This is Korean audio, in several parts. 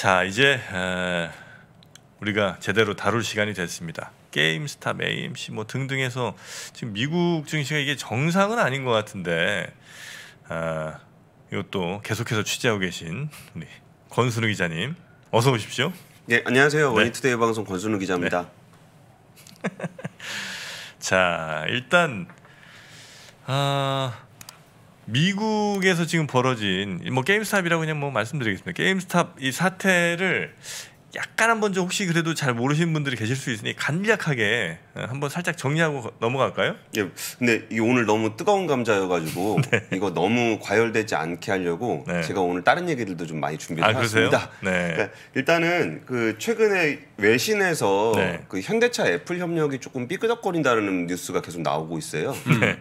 자 이제 우리가 제대로 다룰 시간이 됐습니다. 게임스탑, AMC 뭐 등등해서 지금 미국 증시가 이게 정상은 아닌 것 같은데 아, 이것도 계속해서 취재하고 계신 우리 권순우 기자님 어서 오십시오. 네 안녕하세요 네. 원투데이 방송 권순우 기자입니다. 네. 자 일단 아, 미국에서 지금 벌어진 뭐 게임스탑이라고 그냥 뭐 말씀드리겠습니다. 게임스탑 이 사태를 약간 한번 좀 혹시 그래도 잘 모르시는 분들이 계실 수 있으니 간략하게 어, 한번 살짝 정리하고 넘어갈까요? 예. 근데 이 오늘 너무 뜨거운 감자여가지고 네. 이거 너무 과열되지 않게 하려고 네. 제가 오늘 다른 얘기들도 좀 많이 준비해봤습니다. 아, 네. 그러니까 일단은 그 최근에 외신에서 네. 그 현대차 애플 협력이 조금 삐끄덕거린다는 뉴스가 계속 나오고 있어요. 음. 네.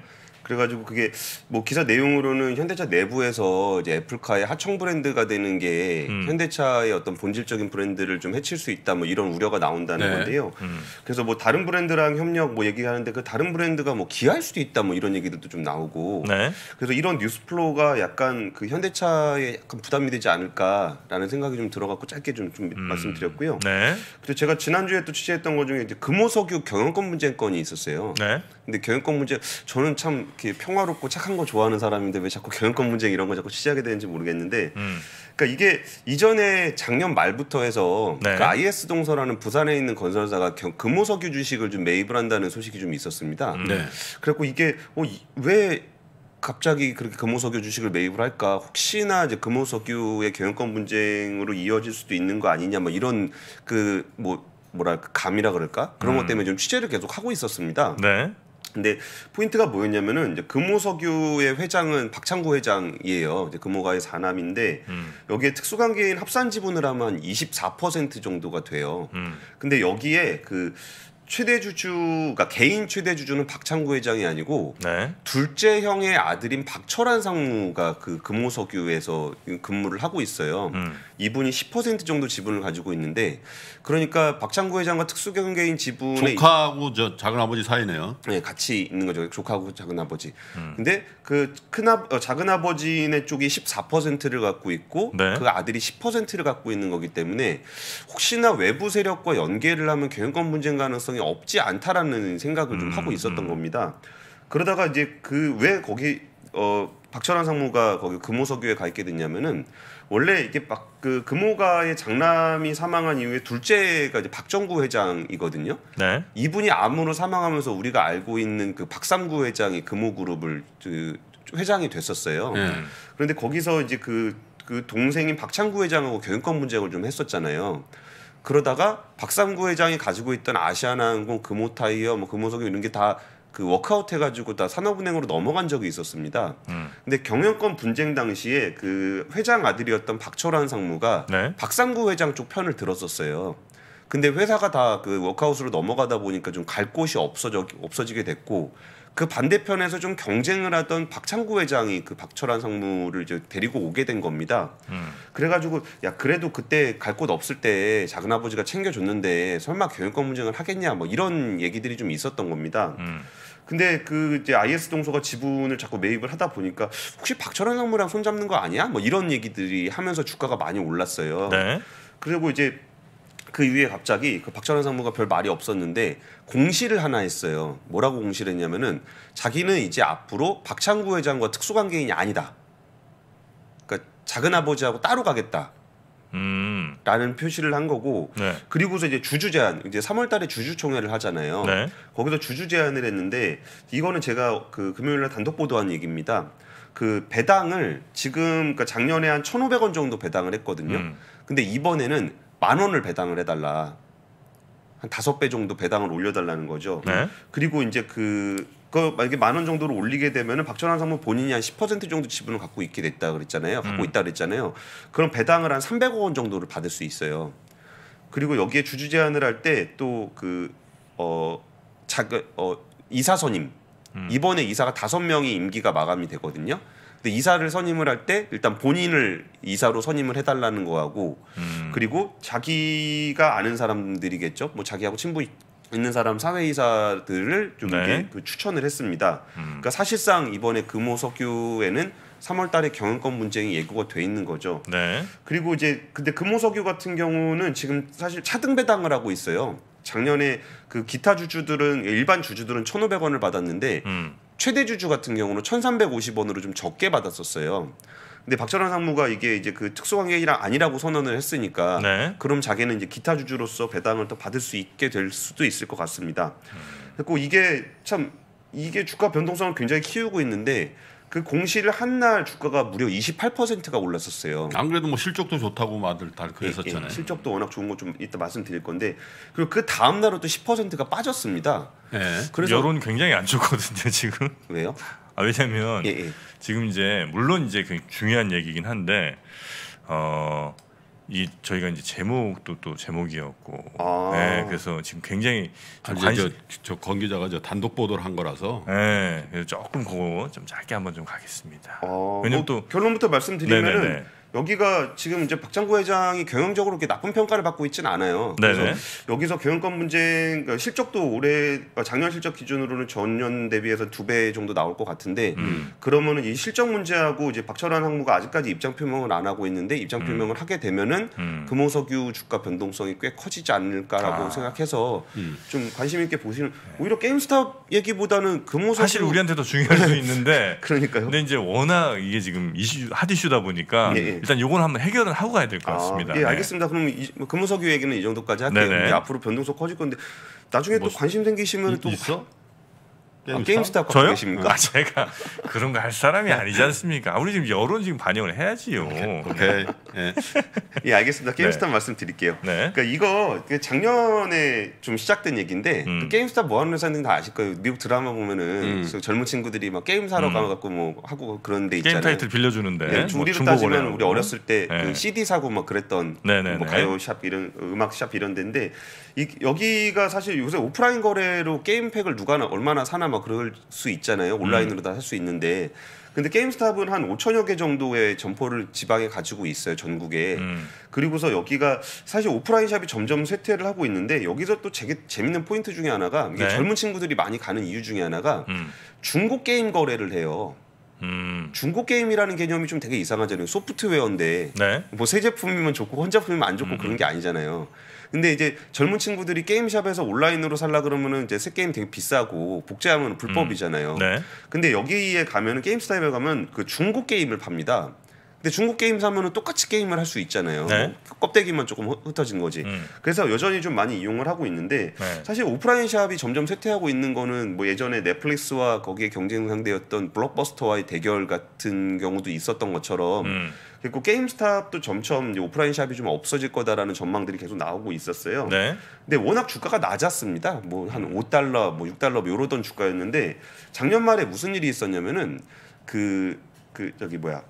그래가지고 그게 뭐 기사 내용으로는 현대차 내부에서 이제 애플카의 하청 브랜드가 되는 게 음. 현대차의 어떤 본질적인 브랜드를 좀 해칠 수 있다 뭐 이런 우려가 나온다는 네. 건데요. 음. 그래서 뭐 다른 브랜드랑 협력 뭐 얘기하는데 그 다른 브랜드가 뭐기할 수도 있다 뭐 이런 얘기들도 좀 나오고 네. 그래서 이런 뉴스 플로우가 약간 그 현대차에 약간 부담이 되지 않을까라는 생각이 좀 들어갖고 짧게 좀, 좀 음. 말씀드렸고요. 네. 그리고 제가 지난주에 또 취재했던 것 중에 이제 금호석유 경영권 문제 건이 있었어요. 네. 근데 경영권 문제 저는 참 이렇게 평화롭고 착한 거 좋아하는 사람인데 왜 자꾸 경영권 문제 이런 거 자꾸 취재하게 되는지 모르겠는데 음. 그러니까 이게 이전에 작년 말부터 해서 네. 그 IS 동서라는 부산에 있는 건설사가 금호석유 주식을 좀 매입을 한다는 소식이 좀 있었습니다. 음. 네. 그래갖고 이게 어, 왜 갑자기 그렇게 금호석유 주식을 매입을 할까 혹시나 이제 금호석유의 경영권 분쟁으로 이어질 수도 있는 거 아니냐 뭐 이런 그뭐 뭐랄까 그 감이라 그럴까 그런 음. 것 때문에 좀 취재를 계속 하고 있었습니다. 네. 근데 포인트가 뭐였냐면은 이제 금호석유의 회장은 박창구 회장이에요. 이제 금호가의 사남인데 음. 여기에 특수관계인 합산 지분을 하면 24% 정도가 돼요. 음. 근데 여기에 그 최대 주주가 그러니까 개인 최대 주주는 박창구 회장이 아니고 네. 둘째 형의 아들인 박철환 상무가 그 금호석유에서 근무를 하고 있어요. 음. 이분이 10% 정도 지분을 가지고 있는데 그러니까 박창구 회장과 특수경개인 지분에 조카하고 저 작은 아버지 사이네요. 네, 같이 있는 거죠. 조카하고 작은 아버지. 음. 근데 그 큰아 어, 작은 아버지네 쪽이 14%를 갖고 있고 네. 그 아들이 10%를 갖고 있는 거기 때문에 혹시나 외부 세력과 연계를 하면 경영권 분쟁 가능성이 가능성이 없지 않다라는 생각을 음, 좀 하고 음, 있었던 음. 겁니다. 그러다가 이제 그 왜 거기 어 박철환 상무가 거기 금호석유에 가 있게 됐냐면은 원래 이게 막그 금호가의 장남이 사망한 이후에 둘째가 이제 박정구 회장이거든요. 네. 이분이 암으로 사망하면서 우리가 알고 있는 그 박삼구 회장이 금호그룹을 그 회장이 됐었어요. 음. 그런데 거기서 이제 그그 그 동생인 박창구 회장하고 경영권 분쟁을 좀 했었잖아요. 그러다가 박상구 회장이 가지고 있던 아시아나항공, 금호타이어, 뭐 금호석유 이런 게 다 그 워크아웃 해가지고 다 산업은행으로 넘어간 적이 있었습니다. 음. 근데 경영권 분쟁 당시에 그 회장 아들이었던 박철환 상무가 네. 박상구 회장 쪽 편을 들었었어요. 근데 회사가 다 그 워크아웃으로 넘어가다 보니까 좀 갈 곳이 없어져 없어지게 됐고 그 반대편에서 좀 경쟁을 하던 박창구 회장이 그 박철환 상무를 이제 데리고 오게 된 겁니다. 음. 그래가지고 야 그래도 그때 갈 곳 없을 때 작은 아버지가 챙겨줬는데 설마 교육권문쟁을 하겠냐 뭐 이런 얘기들이 좀 있었던 겁니다. 음. 근데 그 이제 IS 동서가 지분을 자꾸 매입을 하다 보니까 혹시 박철환 상무랑 손잡는 거 아니야? 뭐 이런 얘기들이 하면서 주가가 많이 올랐어요. 네. 그리고 이제 그 위에 갑자기 그박찬호 상무가 별 말이 없었는데 공시를 하나 했어요. 뭐라고 공시를 했냐면은 자기는 이제 앞으로 박창구 회장과 특수관계인이 아니다. 그러니까 작은 아버지하고 따로 가겠다. 음. 라는 표시를 한 거고 네. 그리고서 이제 주주 제안 이제 3월달에 주주 총회를 하잖아요. 네. 거기서 주주 제안을 했는데 이거는 제가 그 금요일날 단독 보도한 얘기입니다. 그 배당을 지금 그러니까 작년에 한 1,500원 정도 배당을 했거든요. 음. 근데 이번에는 만 원을 배당을 해달라. 한 다섯 배 정도 배당을 올려달라는 거죠. 네. 그리고 이제 그, 그 만약에 만 원 정도로 올리게 되면은 박전환 상무 본인이 한 10% 정도 지분을 갖고 있게 됐다 그랬잖아요. 갖고 음. 있다 그랬잖아요. 그럼 배당을 한 300억 원 정도를 받을 수 있어요. 그리고 여기에 주주 제안을 할 때 또 그 어, 자그 어, 이사 선임 음. 이번에 이사가 다섯 명이 임기가 마감이 되거든요. 근데 이사를 선임을 할 때 일단 본인을 이사로 선임을 해달라는 거하고 음. 그리고 자기가 아는 사람들이겠죠. 뭐 자기하고 친분 있는 사람 사회이사들을 좀 네. 그 추천을 했습니다. 음. 그러니까 사실상 이번에 금호석유에는 3월달에 경영권 분쟁이 예고가 돼 있는 거죠. 네. 그리고 이제 근데 금호석유 같은 경우는 지금 사실 차등 배당을 하고 있어요. 작년에 그 기타 주주들은 일반 주주들은 1,500원을 받았는데 음. 최대 주주 같은 경우는 1,350원으로 좀 적게 받았었어요. 근데 박철환 상무가 이게 이제 그특수관계이 아니라고 선언을 했으니까 네. 그럼 자기는 이제 기타 주주로서 배당을 더 받을 수 있게 될 수도 있을 것 같습니다. 음. 그리고 이게 참 이게 주가 변동성을 굉장히 키우고 있는데 그 공시를 한 날 주가가 무려 28%가 올랐었어요. 안 그래도 뭐 실적도 좋다고 다들 다 그랬었잖아요. 예, 예. 실적도 워낙 좋은 거 좀 이따 말씀드릴 건데 그리고 그 다음 날은 또 10%가 빠졌습니다. 예. 그래서 여론 굉장히 안 좋거든요 지금. 왜요? 아, 왜냐면 예, 예. 지금 이제 물론 이제 그 중요한 얘기긴 한데 어. 이 저희가 이제 제목도 또 제목이었고 아. 네, 그래서 지금 굉장히 관심... 저관계자가저 단독 보도를 한 거라서 네, 그래서 조금 그거 좀 짧게 한번 좀 가겠습니다. 아. 왜냐면 뭐 또 결론부터 말씀드리면은 네네네. 네, 네. 여기가 지금 이제 박창구 회장이 경영적으로 이렇게 나쁜 평가를 받고 있지는 않아요. 네. 그래서 네네. 여기서 경영권 문제 그러니까 실적도 올해 어, 작년 실적 기준으로는 전년 대비해서 두 배 정도 나올 것 같은데 음. 그러면은 이 실적 문제하고 이제 박철환 항무가 아직까지 입장 표명을 안 하고 있는데 입장 음. 표명을 음. 하게 되면은 음. 금호석유 주가 변동성이 꽤 커지지 않을까라고 아. 생각해서 음. 좀 관심 있게 보시는 네. 오히려 게임스탑 얘기보다는 금호석유 사실 우리한테 더 중요할 수 있는데 그러니까요. 근데 이제 워낙 이게 지금 이슈 핫 이슈다 보니까 예. 예. 일단 요건 한번 해결은 하고 가야 될것 아, 같습니다. 아, 예, 네. 알겠습니다. 네. 그럼 이, 뭐 무석얘기는이 정도까지 할게요. 앞으로 변동성 커질 건데 나중에 뭐, 또 관심 생기시면 또 있어? 게임스타? 아, 게임스타 저요? 계십니까? 아, 제가 그런 거 할 사람이 아니지 않습니까? 우리 지금 여론 지금 반영을 해야지요. 오케 네. 예. 예. 알겠습니다. 네. 게임스타 네. 말씀드릴게요. 네. 그러니까 이거 그 작년에 좀 시작된 얘기인데 그 음. 그 게임스타 뭐 하는 회사는 다 아실 거예요. 미국 드라마 보면은 음. 젊은 친구들이 막 게임 사러 음. 가갖고 뭐 하고 그런 데 있잖아요. 게임 타이틀 빌려주는데. 네, 예, 우리로 뭐 따지면 우리 어렸을 때그 네. CD 사고 막 그랬던 뭐 네네네. 뭐 가요샵 이런 음악샵 이런 데인데 이, 여기가 사실 요새 오프라인 거래로 게임팩을 누가 얼마나 사나 막막 그럴 수 있잖아요. 음. 온라인으로 다 할 수 있는데 근데 게임스탑은 한 5천여 개 정도의 점포를 지방에 가지고 있어요 전국에 음. 그리고서 여기가 사실 오프라인 샵이 점점 쇠퇴를 하고 있는데 여기서 또되 재밌는 포인트 중에 하나가 이게 네. 젊은 친구들이 많이 가는 이유 중에 하나가 음. 중고 게임 거래를 해요. 음. 중고 게임이라는 개념이 좀 되게 이상하잖아요. 소프트웨어인데 네. 뭐새 제품이면 좋고 혼자품이면 안 좋고 음. 그런 게 아니잖아요. 근데 이제 젊은 친구들이 게임샵에서 온라인으로 살라 그러면은 이제 새 게임 되게 비싸고 복제하면 불법이잖아요. 음. 네. 근데 여기에 가면은 게임스타입에 가면 그 중고 게임을 팝니다. 근데 중국 게임 사면은 똑같이 게임을 할 수 있잖아요. 네. 껍데기만 조금 흩어진 거지. 음. 그래서 여전히 좀 많이 이용을 하고 있는데 네. 사실 오프라인 샵이 점점 쇠퇴하고 있는 거는 뭐 예전에 넷플릭스와 거기에 경쟁 상대였던 블록버스터와의 대결 같은 경우도 있었던 것처럼 음. 그리고 게임 스탑도 점점 오프라인 샵이 좀 없어질 거다라는 전망들이 계속 나오고 있었어요. 네. 근데 워낙 주가가 낮았습니다. 뭐 한 5달러, 뭐 6달러 뭐 이러던 뭐 주가였는데 작년 말에 무슨 일이 있었냐면은 그그 그 저기 뭐야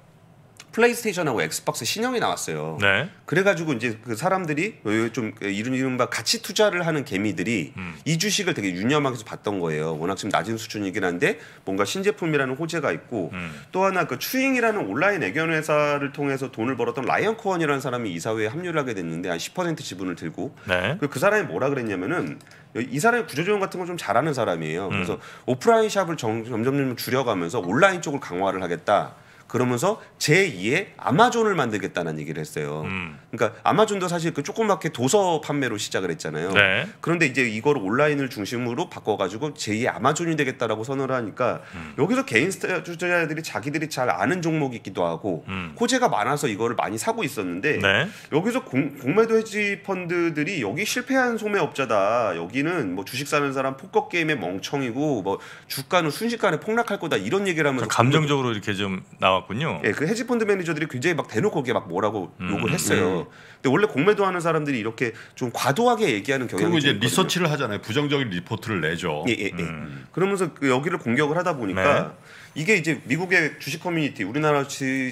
플레이스테이션하고 엑스박스 신형이 나왔어요. 네. 그래가지고 이제 그 사람들이 좀 이른 이른바 같이 투자를 하는 개미들이 음. 이 주식을 되게 유념하게 서 봤던 거예요. 워낙 지금 낮은 수준이긴 한데 뭔가 신제품이라는 호재가 있고 음. 또 하나 그 추잉이라는 온라인 애견 회사를 통해서 돈을 벌었던 라이언 코언이라는 사람이 이사회에 합류를 하게 됐는데 한 10% 지분을 들고 네. 그, 그 사람이 뭐라 그랬냐면은 이 사람이 구조조정 같은 걸 좀 잘하는 사람이에요. 그래서 음. 오프라인 샵을 점점점 줄여가면서 온라인 쪽을 강화를 하겠다. 그러면서 제2의 아마존을 만들겠다는 얘기를 했어요. 음. 그러니까 아마존도 사실 그 조그맣게 도서 판매로 시작을 했잖아요. 네. 그런데 이제 이걸 온라인을 중심으로 바꿔가지고 제2의 아마존이 되겠다라고 선언을 하니까 음. 여기서 개인 투자자들이 자기들이 잘 아는 종목이기도 하고 음. 호재가 많아서 이거를 많이 사고 있었는데 네. 여기서 공, 공매도 해지 펀드들이 여기 실패한 소매업자다. 여기는 뭐 주식 사는 사람 포커 게임의 멍청이고 뭐 주가는 순식간에 폭락할 거다 이런 얘기를 하면서 그러니까 감정적으로 이렇게 좀 나와. 나왔군요. 예, 그 헤지펀드 매니저들이 굉장히 막 대놓고 게막 뭐라고 음, 욕을 음, 했어요. 예. 근데 원래 공매도 하는 사람들이 이렇게 좀 과도하게 얘기하는 경향이 그리고 이제 있거든요. 리서치를 하잖아요. 부정적인 리포트를 내죠. 예, 예, 예. 음. 그러면서 그 여기를 공격을 하다 보니까 네. 이게 이제 미국의 주식 커뮤니티 우리나라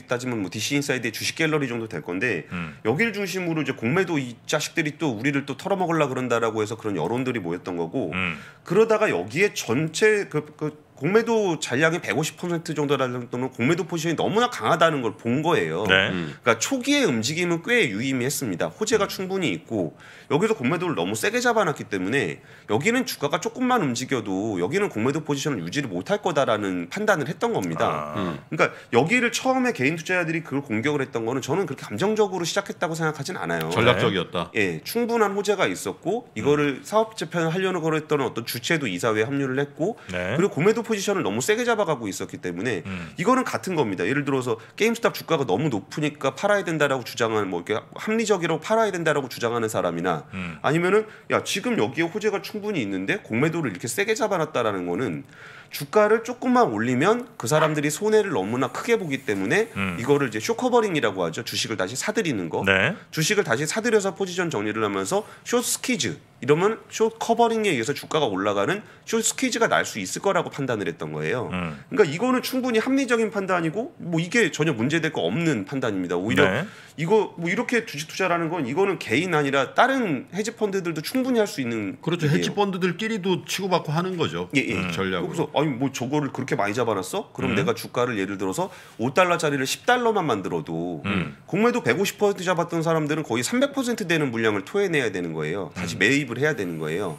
따지면 뭐 DC 인사이드의 주식 갤러리 정도 될 건데 음. 여기를 중심으로 이제 공매도 이 자식들이 또 우리를 또 털어먹을라 그런다라고 해서 그런 여론들이 모였던 거고 음. 그러다가 여기에 전체 그, 그 공매도 잔량이 150% 정도라는 또는 공매도 포지션이 너무나 강하다는 걸 본 거예요. 네. 음. 그러니까 초기의 움직임은 꽤 유의미했습니다. 호재가 충분히 있고 여기서 공매도를 너무 세게 잡아놨기 때문에 여기는 주가가 조금만 움직여도 여기는 공매도 포지션을 유지를 못할 거다라는 판단을 했던 겁니다. 아. 음. 그러니까 여기를 처음에 개인 투자자들이 그걸 공격을 했던 거는 저는 그렇게 감정적으로 시작했다고 생각하진 않아요. 네. 전략적이었다. 예, 충분한 호재가 있었고 이거를 음. 사업재 편을 하려는 걸 했던 어떤 주체도 이사회에 합류를 했고 네. 그리고 공매도 포지션을 너무 세게 잡아가고 있었기 때문에 음. 이거는 같은 겁니다. 예를 들어서 게임스탑 주가가 너무 높으니까 팔아야 된다라고 주장하는 뭐 이렇게 합리적이라고 팔아야 된다라고 주장하는 사람이나 음. 아니면은 야 지금 여기에 호재가 충분히 있는데 공매도를 이렇게 세게 잡아놨다라는 거는 주가를 조금만 올리면 그 사람들이 손해를 너무나 크게 보기 때문에 음. 이거를 이제 쇼커버링이라고 하죠. 주식을 다시 사들이는 거. 네. 주식을 다시 사들여서 포지션 정리를 하면서 쇼스키즈 이러면 쇼커버링에 의해서 주가가 올라가는 쇼스키즈가 날 수 있을 거라고 판단을 했던 거예요. 음. 그러니까 이거는 충분히 합리적인 판단이고 뭐 이게 전혀 문제될 거 없는 판단입니다. 오히려 네. 이거 뭐 이렇게 주식 투자라는 건 이거는 개인 아니라 다른 헤지 펀드들도 충분히 할 수 있는 그렇죠. 헤지 펀드들끼리도 치고받고 하는 거죠. 예, 예. 음. 전략. 으로 아니 뭐 저거를 그렇게 많이 잡아놨어? 그럼 음. 내가 주가를 예를 들어서 5달러짜리를 10달러만 만들어도 음. 공매도 150% 잡았던 사람들은 거의 300% 되는 물량을 토해내야 되는 거예요. 다시 음. 매입을 해야 되는 거예요.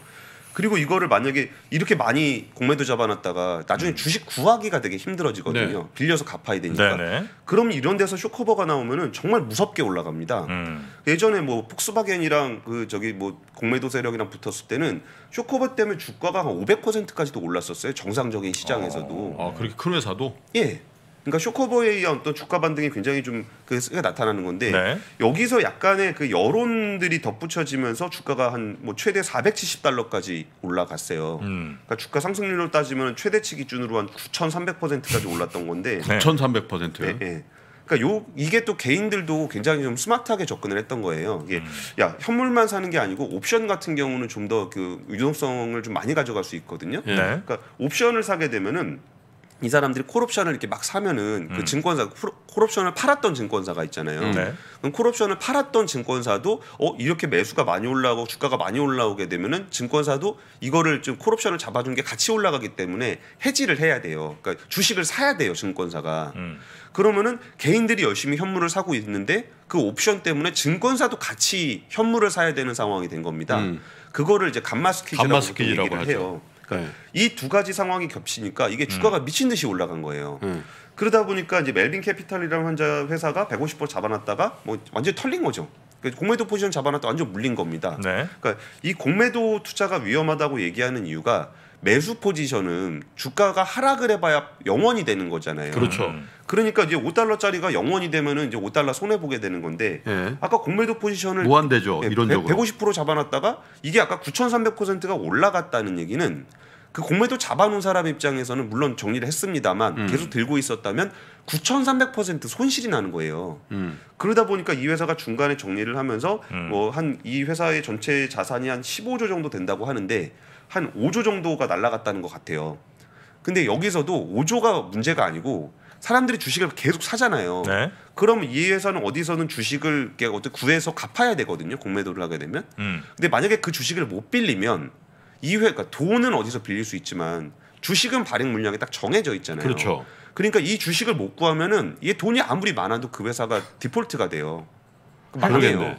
그리고 이거를 만약에 이렇게 많이 공매도 잡아놨다가 나중에 음. 주식 구하기가 되게 힘들어지거든요. 네. 빌려서 갚아야 되니까. 네네. 네. 그럼 이런 데서 쇼커버가 나오면은 정말 무섭게 올라갑니다. 음. 예전에 뭐 폭스바겐이랑 그 저기 뭐 공매도 세력이랑 붙었을 때는 쇼커버 때문에 주가가 한 500%까지도 올랐었어요. 정상적인 시장에서도. 아, 아 그렇게 큰 회사도? 예. 그러니까 쇼커버의 에한 어떤 주가 반등이 굉장히 좀그 나타나는 건데 네. 여기서 약간의 그 여론들이 덧붙여지면서 주가가 한 뭐 최대 470달러까지 올라갔어요. 음. 그러니까 주가 상승률로 따지면 최대치 기준으로 한 9,300%까지 올랐던 건데 9,300%요? 네. 네. 예. 그러니까 요 이게 또 개인들도 굉장히 좀 스마트하게 접근을 했던 거예요. 이게 음. 야 현물만 사는 게 아니고 옵션 같은 경우는 좀 더 그 유동성을 좀 많이 가져갈 수 있거든요. 네. 그러니까 옵션을 사게 되면은 이 사람들이 콜옵션을 이렇게 막 사면은 그 음. 그 증권사 콜옵션을 팔았던 증권사가 있잖아요. 음. 네. 그럼 콜옵션을 팔았던 증권사도 어 이렇게 매수가 많이 올라오고 주가가 많이 올라오게 되면은 증권사도 이거를 좀 콜옵션을 잡아준 게 같이 올라가기 때문에 해지를 해야 돼요. 그러니까 주식을 사야 돼요 증권사가. 음. 그러면은 개인들이 열심히 현물을 사고 있는데 그 옵션 때문에 증권사도 같이 현물을 사야 되는 상황이 된 겁니다. 음. 그거를 이제 감마스퀴즈라고, 감마를 하죠. 해요. 그러니까 네. 이두 가지 상황이 겹치니까 이게 음. 주가가 미친 듯이 올라간 거예요. 음. 그러다 보니까 이제 멜빈 캐피탈이라는 환자 회사가 150% 잡아놨다가 뭐 완전히 털린 거죠. 그 공매도 포지션 잡아놨다 완전 물린 겁니다. 네. 그러니까 이 공매도 투자가 위험하다고 얘기하는 이유가 매수 포지션은 주가가 하락을 해봐야 영원이 되는 거잖아요. 그렇죠. 음. 그러니까 이제 5달러짜리가 영원이 되면은 이제 5달러 손해 보게 되는 건데 예. 아까 공매도 포지션을 무한대죠. 이런 적으로 150% 잡아놨다가 이게 아까 9,300%가 올라갔다는 얘기는 그 공매도 잡아놓은 사람 입장에서는 물론 정리를 했습니다만 음. 계속 들고 있었다면 9,300% 손실이 나는 거예요. 음. 그러다 보니까 이 회사가 중간에 정리를 하면서 음. 뭐한 이 회사의 전체 자산이 한 15조 정도 된다고 하는데 한 5조 정도가 날라갔다는 것 같아요. 근데 여기서도 5조가 문제가 아니고 사람들이 주식을 계속 사잖아요. 네. 그럼 이 회사는 어디서는 주식을 어떻게 구해서 갚아야 되거든요. 공매도를 하게 되면. 음. 근데 만약에 그 주식을 못 빌리면 이 회가 그러니까 돈은 어디서 빌릴 수 있지만 주식은 발행 물량이 딱 정해져 있잖아요. 그렇죠. 그러니까 이 주식을 못 구하면은 이게 돈이 아무리 많아도 그 회사가 디폴트가 돼요. 망해요.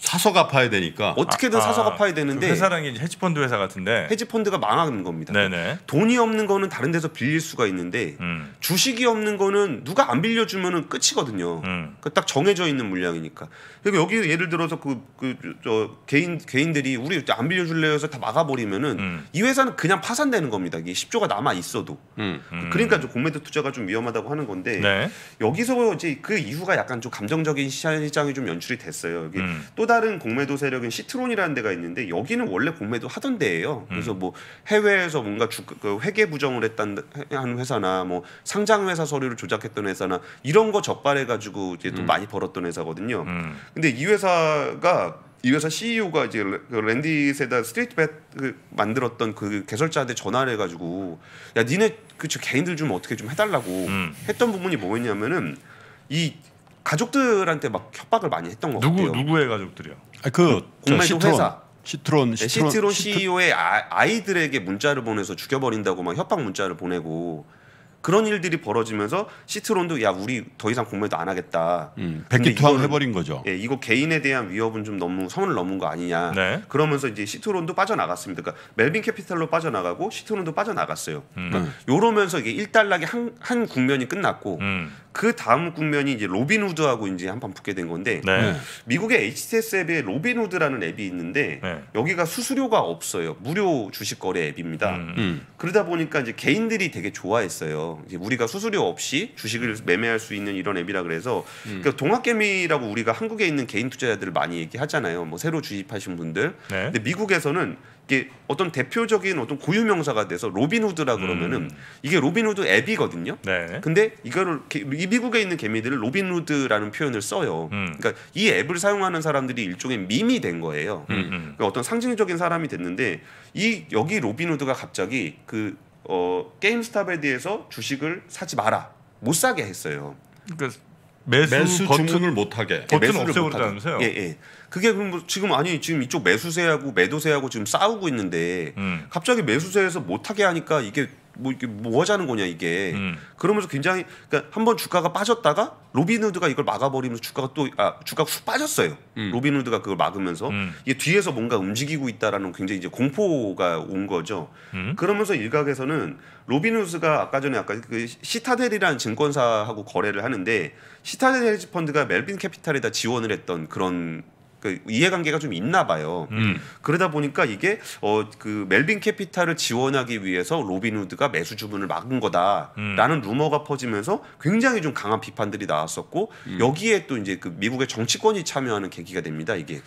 사서 갚아야 되니까 어떻게든 아, 아 사서 갚아야 그 되는데 그 회사랑 헤지펀드 회사 같은데 헤지펀드가 망하는 겁니다. 네네. 네. 돈이 없는 거는 다른 데서 빌릴 수가 있는데 음. 주식이 없는 거는 누가 안 빌려주면은 끝이거든요. 음. 그딱 정해져 있는 물량이니까. 그리고 그러니까 여기 예를 들어서 그 그 저 개인 개인들이 우리 안 빌려줄래요 해서 다 막아버리면은 음. 이 회사는 그냥 파산되는 겁니다. 이게 10조가 남아 있어도. 음. 그 그러니까 좀 공매도 투자가 좀 위험하다고 하는 건데 네. 여기서 이제 그 이후가 약간 좀 감정적인 시장이 좀 연출이 됐어요. 여기 음. 또 다른 공매도 세력인 시트론이라는 데가 있는데 여기는 원래 공매도 하던 데예요. 음. 그래서 뭐 해외에서 뭔가 주, 그 회계 부정을 했던 한 회사나 뭐 상장 회사 서류를 조작했던 회사나 이런 거 적발해 가지고 이제 또 음. 많이 벌었던 회사거든요. 음. 근데 이 회사가 이 회사 CEO가 이제 그 랜디 세다 스트리이트벳 그 만들었던 그 개설자한테 전화를 해가지고 야 니네 그 개인들 좀 어떻게 좀 해달라고 음. 했던 부분이 뭐였냐면은 이 가족들한테 막 협박을 많이 했던 거 누구, 같아요. 누구의 가족들이요? 아, 그, 그 공매도 회사 시트론 네, 시트론, CEO의 아, 이들에게 문자를 보내서 죽여버린다고 막 협박 문자를 보내고 그런 일들이 벌어지면서 시트론도 야 우리 더 이상 공매도 안 하겠다. 음, 백기투항 해버린 거죠. 예, 이거 개인에 대한 위협은 좀 너무 선을 넘은 거 아니냐. 네. 그러면서 이제 시트론도 빠져나갔습니다. 그러니까 멜빈 캐피탈로 빠져나가고 시트론도 빠져나갔어요. 음. 그러니까 음. 요러면서 이게 일단락이 한, 한 국면이 끝났고 음. 그 다음 국면이 이제 로빈후드하고 이제 한판 붙게 된 건데 네. 네. 미국의 HTS 앱에 로빈후드라는 앱이 있는데 네. 여기가 수수료가 없어요 무료 주식 거래 앱입니다. 음. 음. 그러다 보니까 이제 개인들이 되게 좋아했어요. 우리가 수수료 없이 주식을 매매할 수 있는 이런 앱이라 그래서 음. 그러니까 동학개미라고 우리가 한국에 있는 개인 투자자들을 많이 얘기하잖아요. 뭐 새로 주입하신 분들. 네. 근데 미국에서는 이게 어떤 대표적인 어떤 고유 명사가 돼서 로빈후드라 그러면은 음. 이게 로빈후드 앱이거든요. 네. 근데 이거를 이 미국에 있는 개미들을 로빈후드라는 표현을 써요. 음. 그러니까 이 앱을 사용하는 사람들이 일종의 밈이 된 거예요. 음, 음. 그러니까 어떤 상징적인 사람이 됐는데 이 여기 로빈후드가 갑자기 그 어, 게임스탑에 대해서 주식을 사지 마라 못 사게 했어요. 그러니까 매수, 매수 버튼, 을 못하게 예, 버튼 없애버리다면서요? 예, 예. 그게 그럼 뭐 지금 아니 지금 이쪽 매수세하고 매도세하고 지금 싸우고 있는데 음. 갑자기 매수세에서 못하게 하니까 이게 뭐 이게 뭐 하자는 거냐 이게 음. 그러면서 굉장히 그러니까 한번 주가가 빠졌다가 로빈후드가 이걸 막아버리면서 주가가 또아 주가가 훅 빠졌어요 음. 로빈후드가 그걸 막으면서 음. 이게 뒤에서 뭔가 움직이고 있다라는 굉장히 이제 공포가 온 거죠 음. 그러면서 일각에서는 로빈후드가 아까 전에 아까 그 시타델이라는 증권사하고 거래를 하는데 시타델 헤지펀드가 멜빈 캐피탈에다 지원을 했던 그런 그 이해관계가 좀 있나 봐요. 음. 그러다 보니까 이게 어 그 멜빈 캐피탈을 지원하기 위해서 로빈후드가 매수 주문을 막은 거다라는 음. 루머가 퍼지면서 굉장히 좀 강한 비판들이 나왔었고 음. 여기에 또 이제 그 미국의 정치권이 참여하는 계기가 됩니다. 이게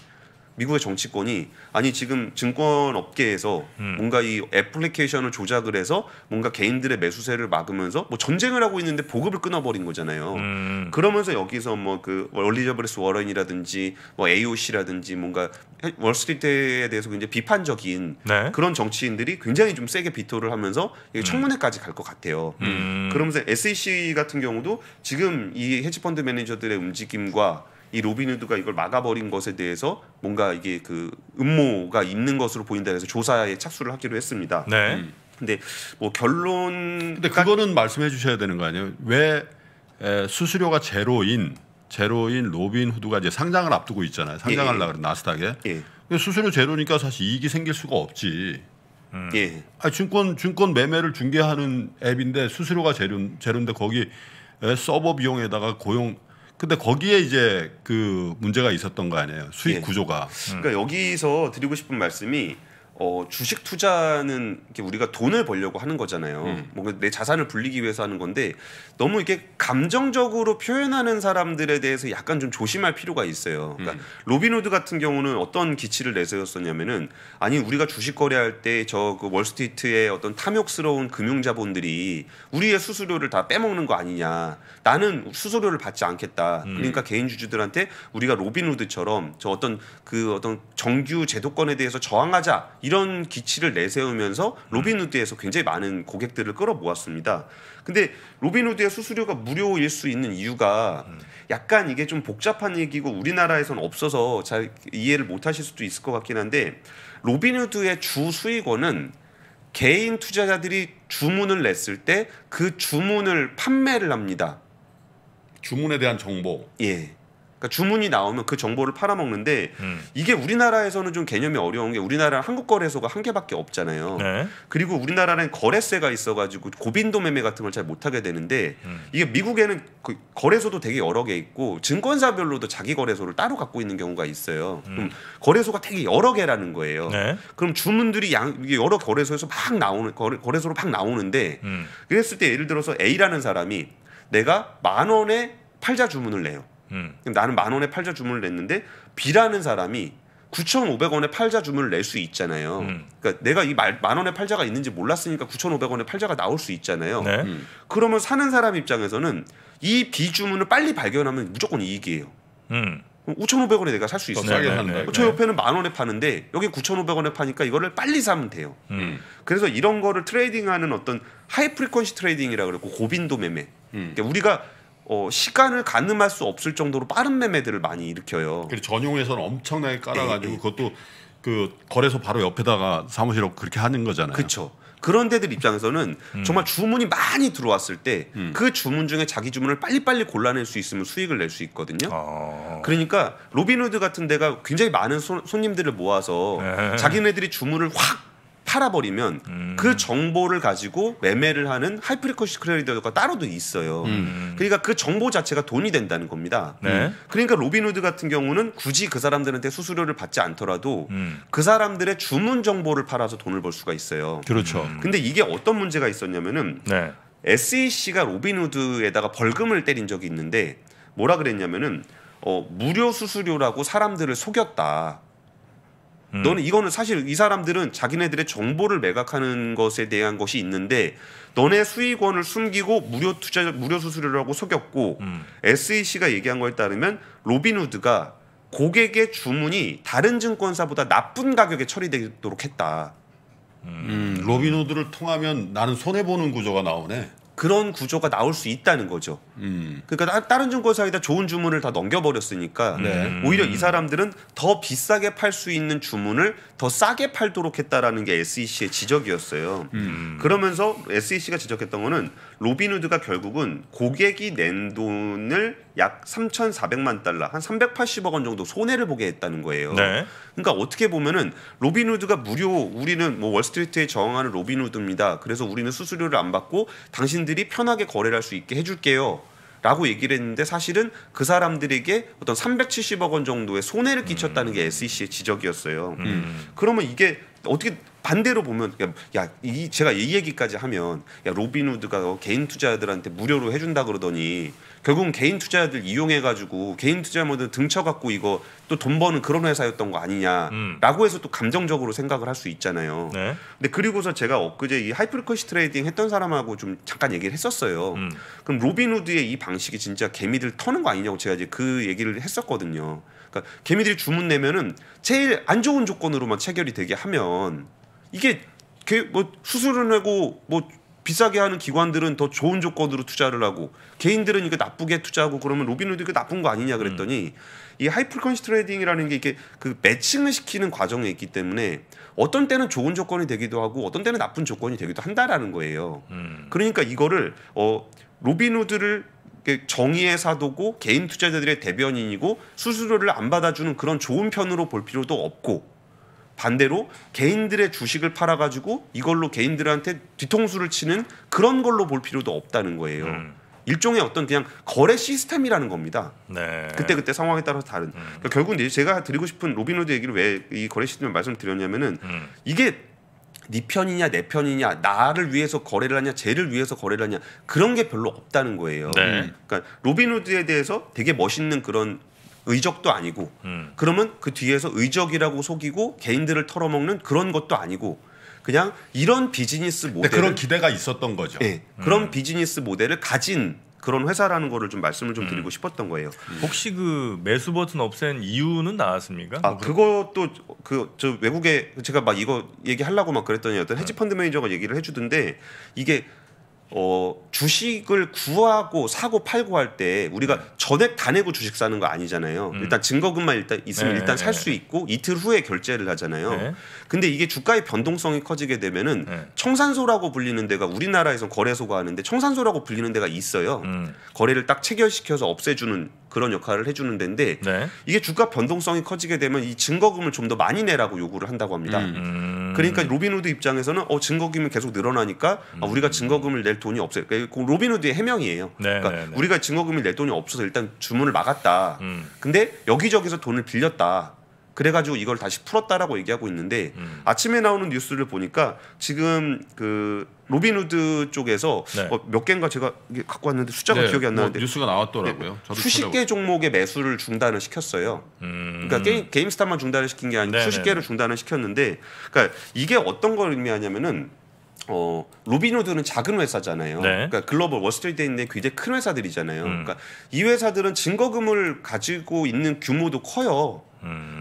미국의 정치권이 아니 지금 증권 업계에서 음. 뭔가 이 애플리케이션을 조작을 해서 뭔가 개인들의 매수세를 막으면서 뭐 전쟁을 하고 있는데 보급을 끊어버린 거잖아요. 음. 그러면서 여기서 뭐그 월리저브레스 워런이라든지 뭐 AOC라든지 뭔가 월스트리트에 대해서 굉장히 비판적인 네. 그런 정치인들이 굉장히 좀 세게 비토를 하면서 음. 청문회까지 갈 것 같아요. 음. 그러면서 SEC 같은 경우도 지금 이 헤지펀드 매니저들의 움직임과 이 로빈후드가 이걸 막아버린 것에 대해서 뭔가 이게 그 음모가 있는 것으로 보인다 해서 조사에 착수를 하기로 했습니다. 네. 음. 근데 뭐 결론 근데 그거는 말씀해 주셔야 되는 거 아니에요? 왜 에, 수수료가 제로인 제로인 로빈후드가 이제 상장을 앞두고 있잖아요. 상장하려고 예. 그 나스닥에. 예. 수수료 제로니까 사실 이익이 생길 수가 없지. 음. 예. 아 증권 증권 매매를 중개하는 앱인데 수수료가 제로 제로인데 거기 서버 비용에다가 고용 근데 거기에 이제 그 문제가 있었던 거 아니에요 수익 예. 구조가. 그러니까 여기서 드리고 싶은 말씀이 어, 주식 투자는 우리가 돈을 벌려고 하는 거잖아요. 음. 뭔가 내 자산을 불리기 위해서 하는 건데 너무 이렇게 감정적으로 표현하는 사람들에 대해서 약간 좀 조심할 필요가 있어요. 그러니까 음. 로빈후드 같은 경우는 어떤 기치를 내세웠었냐면은 아니 우리가 주식 거래할 때 저 그 월스트리트의 어떤 탐욕스러운 금융자본들이 우리의 수수료를 다 빼먹는 거 아니냐. 나는 수수료를 받지 않겠다. 음. 그러니까 개인 주주들한테 우리가 로빈후드처럼 저 어떤 그 어떤 정규 제도권에 대해서 저항하자 이런 기치를 내세우면서 로빈후드에서 굉장히 많은 고객들을 끌어모았습니다. 근데 로빈후드의 수수료가 무료일 수 있는 이유가 약간 이게 좀 복잡한 얘기고 우리나라에선 없어서 잘 이해를 못 하실 수도 있을 것 같긴 한데 로빈후드의 주 수익원은 개인 투자자들이 주문을 냈을 때 그 주문을 판매를 합니다. 주문에 대한 정보. 예. 그러니까 주문이 나오면 그 정보를 팔아먹는데 음. 이게 우리나라에서는 좀 개념이 어려운 게 우리나라 한국 거래소가 한 개밖에 없잖아요. 네. 그리고 우리나라는 거래세가 있어가지고 고빈도 매매 같은 걸 잘 못하게 되는데 음. 이게 미국에는 그 거래소도 되게 여러 개 있고 증권사별로도 자기 거래소를 따로 갖고 있는 경우가 있어요. 음. 그럼 거래소가 되게 여러 개라는 거예요. 네. 그럼 주문들이 양 여러 거래소에서 막 나오는 거래, 거래소로 막 나오는데 음. 그랬을 때 예를 들어서 A라는 사람이 내가 만 원에 팔자 주문을 내요. 음. 나는 만 원에 팔자 주문을 냈는데 B라는 사람이 9,500원에 팔자 주문을 낼 수 있잖아요. 음. 그러니까 내가 이 만 원에 팔자가 있는지 몰랐으니까 9,500원에 팔자가 나올 수 있잖아요. 네. 음. 그러면 사는 사람 입장에서는 이 비주문을 빨리 발견하면 무조건 이익이에요. 음. 5,500원에 내가 살 수 있어요. 저 네. 옆에는 만 원에 파는데 여기 9,500원에 파니까 이거를 빨리 사면 돼요. 음. 음. 그래서 이런 거를 트레이딩하는 어떤 하이 프리퀀시 트레이딩이라 고 그러고 고빈도 매매. 음. 그러니까 우리가 어, 시간을 가늠할 수 없을 정도로 빠른 매매들을 많이 일으켜요. 그리고 전용에서는 엄청나게 깔아가지고 에이. 예, 예. 그것도 그 거래소 바로 옆에다가 사무실로 그렇게 하는 거잖아요. 그렇죠. 그런 데들 입장에서는 음. 정말 주문이 많이 들어왔을 때그 음. 그 주문 중에 자기 주문을 빨리빨리 골라낼 수 있으면 수익을 낼 수 있거든요. 아. 그러니까 로빈후드 같은 데가 굉장히 많은 손, 님들을 모아서 에이. 네. 자기네들이 주문을 확 팔아버리면 음. 그 정보를 가지고 매매를 하는 하이프리커시 크레이더가 따로도 있어요. 음. 그러니까 그 정보 자체가 돈이 된다는 겁니다. 네. 음. 그러니까 로빈후드 같은 경우는 굳이 그 사람들한테 수수료를 받지 않더라도 음. 그 사람들의 주문 정보를 팔아서 돈을 벌 수가 있어요. 그렇죠. 음. 근데 이게 어떤 문제가 있었냐면은 네. SEC가 로빈후드에다가 벌금을 때린 적이 있는데 뭐라 그랬냐면은 어, 무료 수수료라고 사람들을 속였다. 음. 너는 이거는 사실 이 사람들은 자기네들의 정보를 매각하는 것에 대한 것이 있는데 너네 수익원을 숨기고 무료 투자 무료 수수료라고 속였고 음. SEC가 얘기한 거에 따르면 로빈후드가 고객의 주문이 다른 증권사보다 나쁜 가격에 처리되도록 했다. 음, 음 로빈후드를 통하면 나는 손해 보는 구조가 나오네. 그런 구조가 나올 수 있다는 거죠. 음. 그러니까 다른 증권사에다 좋은 주문을 다 넘겨버렸으니까 네. 오히려 이 사람들은 더 비싸게 팔 수 있는 주문을 더 싸게 팔도록 했다라는 게 SEC의 지적이었어요. 음. 그러면서 SEC가 지적했던 거는 로빈후드가 결국은 고객이 낸 돈을 약 3,400만 달러, 한 380억 원 정도 손해를 보게 했다는 거예요. 네. 그러니까 어떻게 보면은 로빈후드가 무료 우리는 뭐 월스트리트에 저항하는 로빈후드입니다. 그래서 우리는 수수료를 안 받고 당신들이 편하게 거래를 할 수 있게 해줄게요. 라고 얘기를 했는데 사실은 그 사람들에게 어떤 370억 원 정도의 손해를 끼쳤다는 게 음. SEC의 지적이었어요. 음. 음. 그러면 이게 어떻게 반대로 보면 그러니까 야이 제가 이 얘기까지 하면 야 로빈후드가 개인 투자자들한테 무료로 해준다 그러더니 결국은 개인 투자자들 이용해 가지고 개인 투자 모델 등쳐 갖고 이거 또 돈 버는 그런 회사였던 거 아니냐라고 음. 해서 또 감정적으로 생각을 할 수 있잖아요. 네. 근데 그리고서 제가 엊그제 이 하이프리커시 트레이딩 했던 사람하고 좀 잠깐 얘기를 했었어요. 음. 그럼 로빈후드의 이 방식이 진짜 개미들 터는 거 아니냐고 제가 이제 그 얘기를 했었거든요. 그러니까 개미들이 주문 내면은 제일 안 좋은 조건으로만 체결이 되게 하면 이게 뭐 수수료 내고 뭐 비싸게 하는 기관들은 더 좋은 조건으로 투자를 하고 개인들은 이거 나쁘게 투자하고 그러면 로빈후드 이거 나쁜 거 아니냐 그랬더니 음. 이 하이프리퀀시 트레이딩이라는 게 이게 그 매칭을 시키는 과정에 있기 때문에 어떤 때는 좋은 조건이 되기도 하고 어떤 때는 나쁜 조건이 되기도 한다라는 거예요. 음. 그러니까 이거를 어 로빈후드를 정의의 사도고 개인 투자자들의 대변인이고 수수료를 안 받아주는 그런 좋은 편으로 볼 필요도 없고 반대로 개인들의 주식을 팔아가지고 이걸로 개인들한테 뒤통수를 치는 그런 걸로 볼 필요도 없다는 거예요. 음. 일종의 어떤 그냥 거래 시스템이라는 겁니다. 네. 그때 그때 상황에 따라서 다른. 음. 그러니까 결국은 이제 제가 드리고 싶은 로빈후드 얘기를 왜 이 거래 시스템을 말씀드렸냐면은 음. 이게 네 편이냐 내 편이냐 나를 위해서 거래를 하냐 쟤를 위해서 거래를 하냐 그런 게 별로 없다는 거예요. 네. 그러니까 로빈후드에 대해서 되게 멋있는 그런 의적도 아니고 음. 그러면 그 뒤에서 의적이라고 속이고 개인들을 털어먹는 그런 것도 아니고 그냥 이런 비즈니스 모델 그런 기대가 있었던 거죠. 네, 그런 음. 비즈니스 모델을 가진 그런 회사라는 거를 좀 말씀을 좀 음. 드리고 음. 싶었던 거예요. 혹시 그 매수 버튼 없앤 이유는 나왔습니까? 아, 뭐 그 그것도 그 저 외국에 제가 막 이거 얘기하려고 막 그랬더니 어떤 네. 헤지펀드 매니저가 얘기를 해주던데 이게 어, 주식을 구하고 사고 팔고 할 때 우리가 네. 전액 다내고 주식 사는 거 아니잖아요. 음. 일단 증거금만 일단 있으면 네, 일단 살 수 있고 이틀 후에 결제를 하잖아요. 네. 근데 이게 주가의 변동성이 커지게 되면은 네. 청산소라고 불리는 데가 우리나라에선 거래소가 하는데 청산소라고 불리는 데가 있어요. 음. 거래를 딱 체결시켜서 없애주는 그런 역할을 해주는 데인데 네. 이게 주가 변동성이 커지게 되면 이 증거금을 좀 더 많이 내라고 요구를 한다고 합니다. 음. 음. 그러니까 로빈후드 입장에서는 어 증거금이 계속 늘어나니까 아, 우리가 음. 증거금을 낼 돈이 없어요. 그러니까 그 로빈후드의 해명이에요. 네, 그러니까 네, 네, 우리가 증거금을 낼 돈이 없어서 일단 주문을 막았다. 음. 근데 여기저기서 돈을 빌렸다. 그래가지고 이걸 다시 풀었다라고 얘기하고 있는데 음. 아침에 나오는 뉴스를 보니까 지금 그 로빈후드 쪽에서 네. 어, 몇 개인가 제가 갖고 왔는데 숫자가 네, 기억이 안 뭐 나는데 뭐 뉴스가 나왔더라고요. 네, 수십 개 종목의 매수를 중단을 시켰어요. 음. 그러니까 게임, 게임스타만 중단을 시킨 게 아니고 네 수십 네, 개를 네. 중단을 시켰는데 그러니까 이게 어떤 걸 의미하냐면은 어 로빈후드는 작은 회사잖아요. 네. 그러니까 글로벌 월스트리트에 있는 굉장히 큰 회사들이잖아요. 음. 그러니까 이 회사들은 증거금을 가지고 있는 규모도 커요.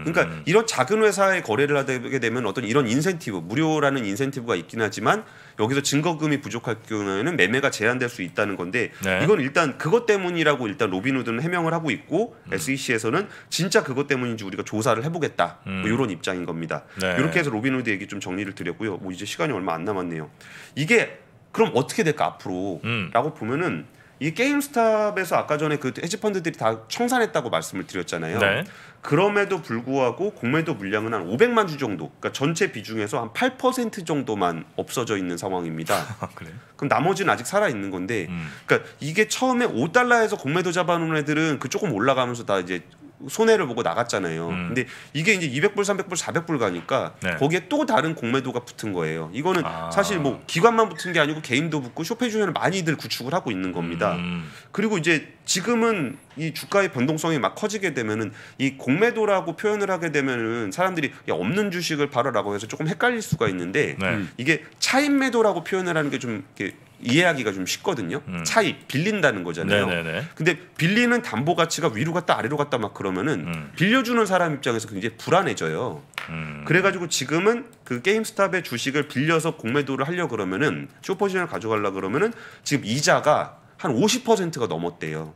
그러니까 음. 이런 작은 회사에 거래를 하게 되면 어떤 이런 인센티브 무료라는 인센티브가 있긴 하지만 여기서 증거금이 부족할 경우에는 매매가 제한될 수 있다는 건데 네. 이건 일단 그것 때문이라고 일단 로빈후드는 해명을 하고 있고 음. SEC에서는 진짜 그것 때문인지 우리가 조사를 해보겠다 뭐 음. 뭐 이런 입장인 겁니다. 네. 이렇게 해서 로빈후드 얘기 좀 정리를 드렸고요. 뭐 이제 시간이 얼마 안 남았네요. 이게 그럼 어떻게 될까 앞으로라고 음. 보면은 이 게임스탑에서 아까 전에 그 헤지펀드들이 다 청산했다고 말씀을 드렸잖아요. 네. 그럼에도 불구하고 공매도 물량은 한 500만 주 정도, 그러니까 전체 비중에서 한 8% 정도만 없어져 있는 상황입니다. 아, 그래? 그럼 나머지는 아직 살아 있는 건데, 음. 그러니까 이게 처음에 5달러에서 공매도 잡아놓은 애들은 그 조금 올라가면서 다 이제 손해를 보고 나갔잖아요. 음. 근데 이게 이제 200불, 300불, 400불 가니까 네. 거기에 또 다른 공매도가 붙은 거예요. 이거는 아. 사실 뭐 기관만 붙은 게 아니고 개인도 붙고 쇼페주션을 많이들 구축을 하고 있는 겁니다. 음. 그리고 이제 지금은 이 주가의 변동성이 막 커지게 되면은 이 공매도라고 표현을 하게 되면은 사람들이 야, 없는 주식을 팔아라고 해서 조금 헷갈릴 수가 있는데 네. 음. 이게 차입 매도라고 표현을 하는 게 좀 이렇게 이해하기가 좀 쉽거든요. 음. 차입 빌린다는 거잖아요. 네네네. 네, 네. 근데 빌리는 담보 가치가 위로 갔다 아래로 갔다 막 그러면은 음. 빌려주는 사람 입장에서 굉장히 불안해져요. 음. 그래가지고 지금은 그 게임스탑의 주식을 빌려서 공매도를 하려 그러면은 쇼퍼지을 가져가려 그러면은 지금 이자가 한 50%가 넘었대요.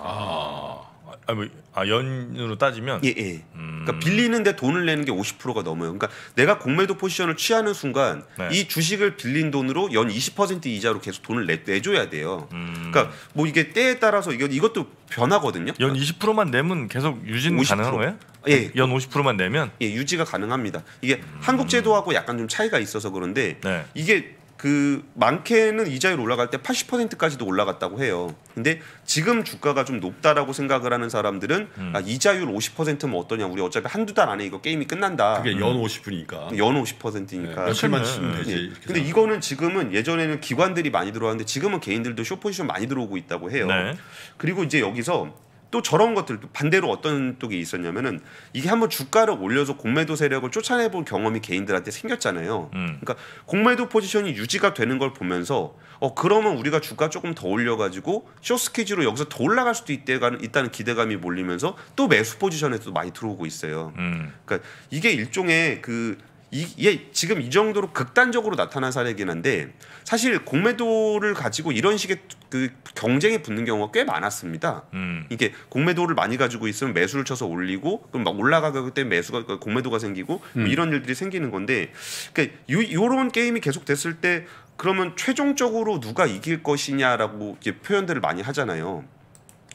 아, 아, 뭐, 아 연으로 따지면 예, 예. 음. 그러니까 빌리는데 돈을 내는 게 50%가 넘어요. 그러니까 내가 공매도 포지션을 취하는 순간 네. 이 주식을 빌린 돈으로 연 20% 이자로 계속 돈을 내, 내줘야 돼요. 음. 그러니까 뭐 이게 때에 따라서 이건 이것도 변하거든요. 연 20%만 내면 계속 유지 50%. 가능한 거예요? 예. 연 50%만 내면 예, 유지가 가능합니다. 이게 음. 한국 제도하고 약간 좀 차이가 있어서 그런데 네. 이게 그 많게는 이자율 올라갈 때 80%까지도 올라갔다고 해요. 근데 지금 주가가 좀 높다라고 생각을 하는 사람들은 음. 아, 이자율 50%면 어떠냐. 우리 어차피 한두 달 안에 이거 게임이 끝난다. 그게 음. 연 50%니까. 연 50%니까. 네, 며칠만 치면 네. 되지. 네. 근데 이거는 지금은 예전에는 기관들이 많이 들어왔는데 지금은 개인들도 쇼포지션 많이 들어오고 있다고 해요. 네. 그리고 이제 여기서 또 저런 것들 반대로 어떤 쪽이 있었냐면은 이게 한번 주가를 올려서 공매도 세력을 쫓아내본 경험이 개인들한테 생겼잖아요. 음. 그러니까 공매도 포지션이 유지가 되는 걸 보면서 어 그러면 우리가 주가 조금 더 올려가지고 쇼스키지로 여기서 더 올라갈 수도 있다는 기대감이 몰리면서 또 매수 포지션에도 많이 들어오고 있어요. 음. 그러니까 이게 일종의 그 이게 지금 이 정도로 극단적으로 나타난 사례이긴 한데 사실 공매도를 가지고 이런 식의 그 경쟁이 붙는 경우가 꽤 많았습니다. 음. 이게 공매도를 많이 가지고 있으면 매수를 쳐서 올리고 그럼 막 올라가기 때문에 매수가 그 공매도가 생기고 뭐 음. 이런 일들이 생기는 건데 그러니까 요런 요 게임이 계속 됐을 때 그러면 최종적으로 누가 이길 것이냐라고 이제 표현들을 많이 하잖아요.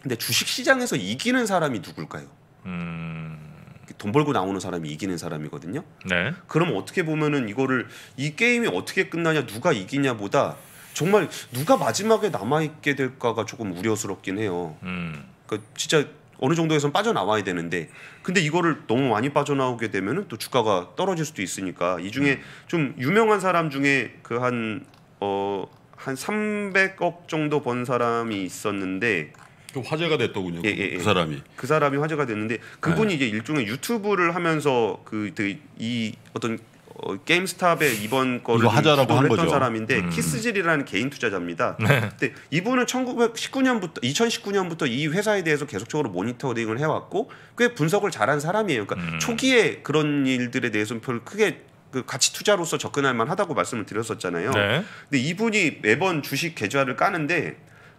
근데 주식 시장에서 이기는 사람이 누굴까요? 음. 돈 벌고 나오는 사람이 이기는 사람이거든요. 네. 그럼 어떻게 보면은 이거를 이 게임이 어떻게 끝나냐 누가 이기냐보다 정말 누가 마지막에 남아 있게 될까가 조금 우려스럽긴 해요. 음. 그러니까 진짜 어느 정도에선 빠져나와야 되는데 근데 이거를 너무 많이 빠져나오게 되면은 또 주가가 떨어질 수도 있으니까 이 중에 음. 좀 유명한 사람 중에 그한 어한 어, 한 300억 정도 번 사람이 있었는데 좀 화제가 됐더군요. 예, 그 예, 예, 그 사람이. 그 사람이 화제가 됐는데 그분이 네. 이제 일종의 유튜브를 하면서 그 이 어떤 어, 게임스탑의 이번 거를 하자라고 한 했던 거죠. 사람인데 음. 키스질이라는 개인 투자자입니다. 네. 근데 이분은 1919년부터 2019년부터 이 회사에 대해서 계속적으로 모니터링을 해왔고 꽤 분석을 잘한 사람이에요. 그러니까 음. 초기에 그런 일들에 대해서는 별 크게 그 가치 투자로서 접근할 만하다고 말씀을 드렸었잖아요. 네. 근데 이분이 매번 주식 계좌를 까는데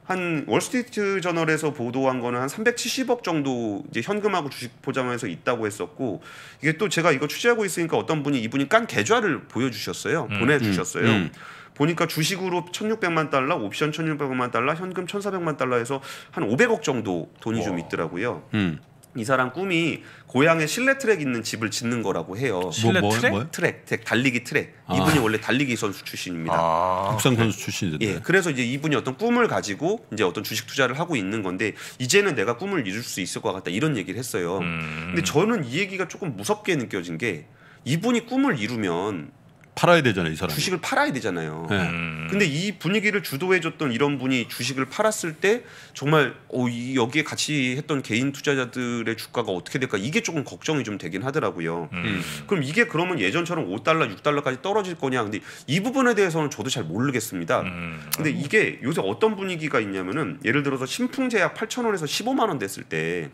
한 월스트리트 저널에서 보도한 거는 한 370억 정도 이제 현금하고 주식 보장해서 있다고 했었고 이게 또 제가 이거 취재하고 있으니까 어떤 분이 이분이 깐 계좌를 보여주셨어요. 음, 보내주셨어요. 음, 음. 보니까 주식으로 1,600만 달러, 옵션 1,600만 달러, 현금 1,400만 달러 해서 한 500억 정도 돈이 와. 좀 있더라고요. 음. 이 사람 꿈이 고향에 실내 트랙 있는 집을 짓는 거라고 해요. 뭐, 실내 뭐, 트랙? 뭐? 트랙, 트랙, 달리기 트랙. 아. 이분이 원래 달리기 선수 출신입니다. 아. 국산 선수 출신인데. 예, 그래서 이제 이분이 어떤 꿈을 가지고 이제 어떤 주식 투자를 하고 있는 건데 이제는 내가 꿈을 이룰 수 있을 것 같다 이런 얘기를 했어요. 음. 근데 저는 이 얘기가 조금 무섭게 느껴진 게 이분이 꿈을 이루면 팔아야 되잖아요, 이 사람. 주식을 팔아야 되잖아요. 네. 음. 근데 이 분위기를 주도해줬던 이런 분이 주식을 팔았을 때 정말 어, 이, 여기에 같이 했던 개인 투자자들의 주가가 어떻게 될까 이게 조금 걱정이 좀 되긴 하더라고요. 음. 음. 그럼 이게 그러면 예전처럼 5달러, 6달러까지 떨어질 거냐? 근데 이 부분에 대해서는 저도 잘 모르겠습니다. 음. 근데 이게 요새 어떤 분위기가 있냐면은 예를 들어서 신풍제약 8천 원에서 15만 원 됐을 때.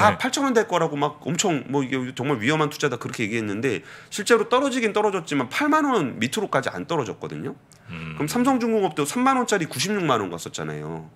다 네. 8천 원될 거라고 막 엄청 뭐 이게 정말 위험한 투자다 그렇게 얘기했는데 실제로 떨어지긴 떨어졌지만 8만 원 밑으로까지 안 떨어졌거든요. 음. 그럼 삼성중공업도 3만 원짜리 96만 원 갔었잖아요.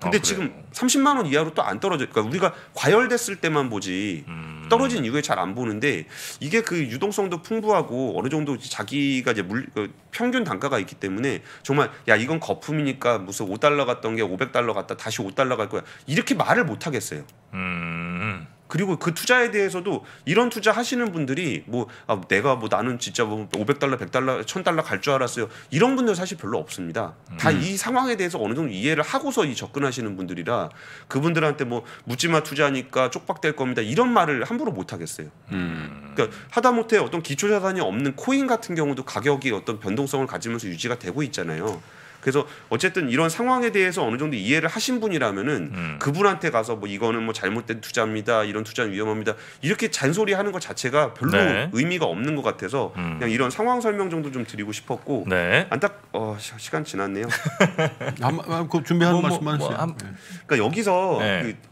근데 아, 지금 30만 원 이하로 또 안 떨어질까? 그러니까 우리가 과열됐을 때만 보지 음. 떨어진 이후에 잘 안 보는데 이게 그 유동성도 풍부하고 어느 정도 자기가 이제 물 그 평균 단가가 있기 때문에 정말 야 이건 거품이니까 무슨 5달러 갔던 게 500달러 갔다 다시 5달러 갈 거야 이렇게 말을 못 하겠어요. 음. 그리고 그 투자에 대해서도 이런 투자 하시는 분들이 뭐 아, 내가 뭐 나는 진짜 뭐 500달러, 100달러, 1000달러 갈 줄 알았어요. 이런 분들 사실 별로 없습니다. 다이 음. 상황에 대해서 어느 정도 이해를 하고서 이 접근하시는 분들이라 그분들한테 뭐 묻지마 투자니까 쪽박될 겁니다. 이런 말을 함부로 못 하겠어요. 음. 그러니까 하다못해 어떤 기초 자산이 없는 코인 같은 경우도 가격이 어떤 변동성을 가지면서 유지가 되고 있잖아요. 그래서 어쨌든 이런 상황에 대해서 어느 정도 이해를 하신 분이라면은 음. 그분한테 가서 뭐 이거는 뭐 잘못된 투자입니다. 이런 투자는 위험합니다. 이렇게 잔소리 하는 것 자체가 별로 네. 의미가 없는 것 같아서 음. 그냥 이런 상황 설명 정도 좀 드리고 싶었고 네. 안딱 어, 시간 지났네요. 그 준비하는 뭐, 뭐 말씀만 뭐, 하세요. 네. 그러니까 여기서 네. 그,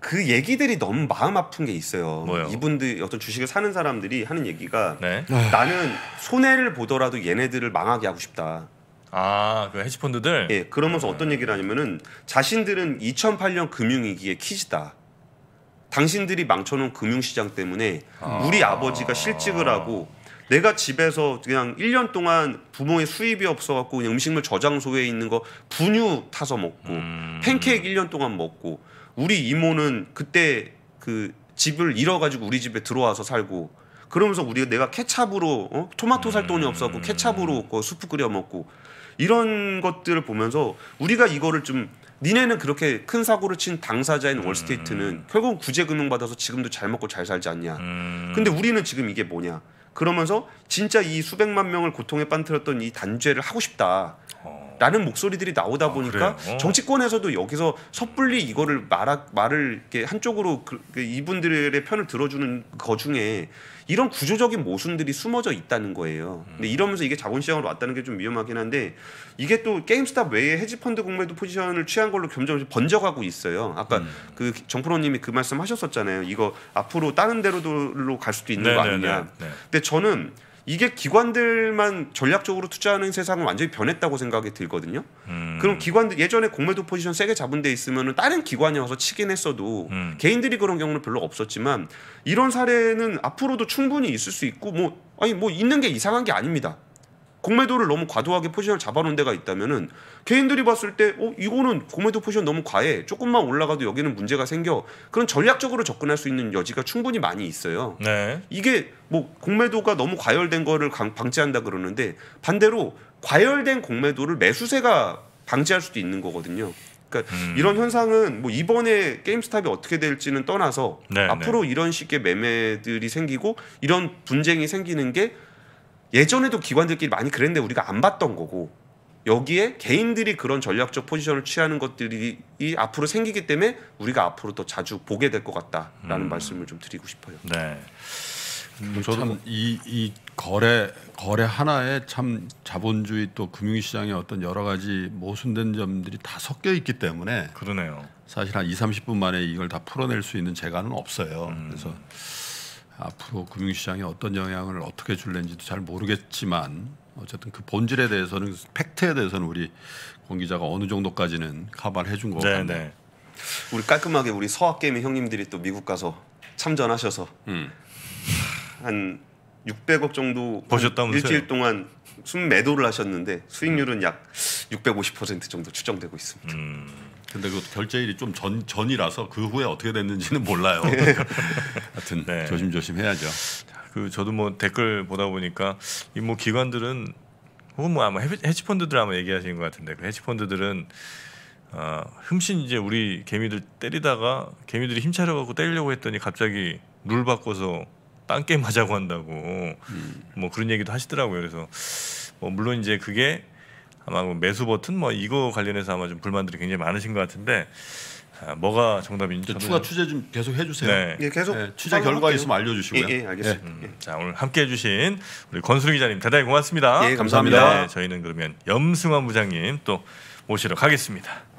그 얘기들이 너무 마음 아픈 게 있어요. 뭐요? 이분들 어떤 주식을 사는 사람들이 하는 얘기가 네. 네. 나는 손해를 보더라도 얘네들을 망하게 하고 싶다. 아, 그 헤지펀드들. 예, 그러면서 음. 어떤 얘기를 하냐면은 자신들은 2008년 금융위기의 키즈다. 당신들이 망쳐놓은 금융시장 때문에 아. 우리 아버지가 실직을 하고 내가 집에서 그냥 1년 동안 부모의 수입이 없어갖고 그냥 음식물 저장소에 있는 거 분유 타서 먹고 음. 팬케이크 1년 동안 먹고 우리 이모는 그때 그 집을 잃어가지고 우리 집에 들어와서 살고 그러면서 우리가 내가 케찹으로 어? 토마토 살 돈이 음. 없어갖고 케찹으로 그 수프 끓여 먹고 이런 것들을 보면서 우리가 이거를 좀 니네는 그렇게 큰 사고를 친 당사자인 음. 월스테이트는 결국은 구제 금융 받아서 지금도 잘 먹고 잘 살지 않냐. 음. 근데 우리는 지금 이게 뭐냐. 그러면서 진짜 이 수백만 명을 고통에 빠뜨렸던 이 단죄를 하고 싶다. 라는 목소리들이 나오다 아, 보니까 어. 정치권에서도 여기서 섣불리 이거를 말하, 말을 이렇게 한쪽으로 그, 그, 이분들의 편을 들어주는 거 중에 이런 구조적인 모순들이 숨어져 있다는 거예요. 근데 음. 이러면서 이게 자본시장으로 왔다는 게 좀 위험하긴 한데 이게 또 게임스탑 외에 헤지펀드 공매도 포지션을 취한 걸로 점점 번져가고 있어요. 아까 음. 그 정프로님이 그 말씀하셨었잖아요. 이거 앞으로 다른 데로도 갈 수도 있는 네네네. 거 아니냐. 네 근데 저는 이게 기관들만 전략적으로 투자하는 세상은 완전히 변했다고 생각이 들거든요. 음. 그럼 기관들 예전에 공매도 포지션 세게 잡은 데 있으면은 다른 기관이 와서 치긴 했어도 음. 개인들이 그런 경우는 별로 없었지만 이런 사례는 앞으로도 충분히 있을 수 있고 뭐 아니 뭐 있는 게 이상한 게 아닙니다. 공매도를 너무 과도하게 포지션을 잡아놓은 데가 있다면은 개인들이 봤을 때 어 이거는 공매도 포지션 너무 과해 조금만 올라가도 여기는 문제가 생겨 그런 전략적으로 접근할 수 있는 여지가 충분히 많이 있어요. 네. 이게 뭐 공매도가 너무 과열된 거를 방지한다 그러는데 반대로 과열된 공매도를 매수세가 방지할 수도 있는 거거든요. 그러니까 음. 이런 현상은 뭐 이번에 게임스탑이 어떻게 될지는 떠나서 네, 네. 앞으로 네. 이런 식의 매매들이 생기고 이런 분쟁이 생기는 게 예전에도 기관들끼리 많이 그랬는데 우리가 안 봤던 거고 여기에 개인들이 그런 전략적 포지션을 취하는 것들이 앞으로 생기기 때문에 우리가 앞으로 더 자주 보게 될 것 같다라는 음. 말씀을 좀 드리고 싶어요. 네. 음, 저도 이, 이 거래 거래 하나에 참 자본주의 또 금융시장의 어떤 여러 가지 모순된 점들이 다 섞여 있기 때문에 그러네요. 사실 한 2, 30분 만에 이걸 다 풀어낼 수 있는 재간은 없어요. 음. 그래서 앞으로 금융시장에 어떤 영향을 어떻게 줄는지도 잘 모르겠지만 어쨌든 그 본질에 대해서는 팩트에 대해서는 우리 권 기자가 어느 정도까지는 카바를 해준 것같아요 네, 네. 우리 깔끔하게 우리 서학 게임 형님들이 또 미국 가서 참전하셔서 음. 한 600억 정도 버셨다면서요? 일주일 동안 순매도를 하셨는데 수익률은 약 650% 정도 추정되고 있습니다. 음. 근데 그 결제일이 좀 전 전이라서 그 후에 어떻게 됐는지는 몰라요. 예. 하여튼 네. 조심조심 해야죠. 그 저도 뭐 댓글 보다 보니까 이 뭐 기관들은 혹은 뭐 아마 헤지펀드들 아마 얘기하시는 것 같은데 그 헤지펀드들은 아, 어, 흠씬 이제 우리 개미들 때리다가 개미들이 힘차려 갖고 때리려고 했더니 갑자기 룰 바꿔서 땅 게임 하자고 한다고 음. 뭐 그런 얘기도 하시더라고요. 그래서 뭐 물론 이제 그게 아마 뭐 매수 버튼 뭐 이거 관련해서 아마 좀 불만들이 굉장히 많으신 것 같은데 아, 뭐가 정답인지 추가 취재 좀 계속 해주세요. 네. 예, 계속 예, 취재 결과 할게요. 있으면 알려주시고요. 예, 예 알겠습니다. 음, 자 오늘 함께해주신 우리 권수리 기자님 대단히 고맙습니다. 예, 감사합니다. 감사합니다. 네, 저희는 그러면 염승환 부장님 또 모시러 가겠습니다.